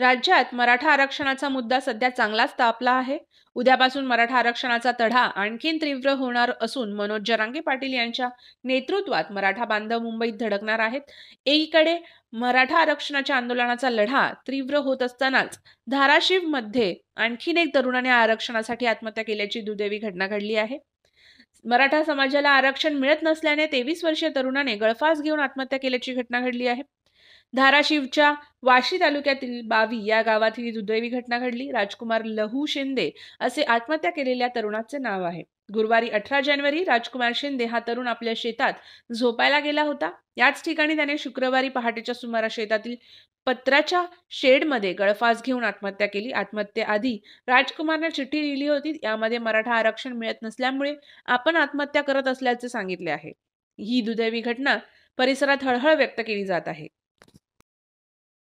राज्यात मराठा आरक्षणाचा मुद्दा सध्या चांगलाच तापला आहे उद्यापासून मराठा आरक्षणाचा तढा आणखीन तीव्र होणार असून मनोज जरांगे पाटील यांच्या नेतृत्वात मराठा बांधव मुंबईत धडकणार आहेत एकीकडे मराठा आरक्षणाच्या आंदोलनाचा लढा तीव्र होत असतानाच धाराशिवमध्ये आणखीन एक तरुणाने आरक्षणासाठी आत्महत्या केल्याची दुर्दैवी घटना घडली आहे मराठा समाजाला आरक्षण मिळत नसल्याने तेवीस वर्षीय तरुणाने गळफास घेऊन आत्महत्या केल्याची घटना घडली आहे धाराशिवच्या वाशी तालुक्यातील बावी या गावात ही दुर्दैवी घटना घडली राजकुमार लहू शिंदे असे आत्महत्या केलेल्या तरुणाचे नाव आहे गुरुवारी अठरा जानेवारी राजकुमार शिंदे हा तरुण आपल्या शेतात झोपायला गेला होता याच ठिकाणी त्याने शुक्रवारी पहाटेच्या सुमारास शेतातील पत्राच्या शेडमध्ये गळफास घेऊन आत्महत्या केली आत्महत्येआधी राजकुमारने चिठ्ठी लिहिली होती यामध्ये मराठा आरक्षण मिळत नसल्यामुळे आपण आत्महत्या करत असल्याचे सांगितले आहे ही दुर्दैवी घटना परिसरात हळहळ व्यक्त केली जात आहे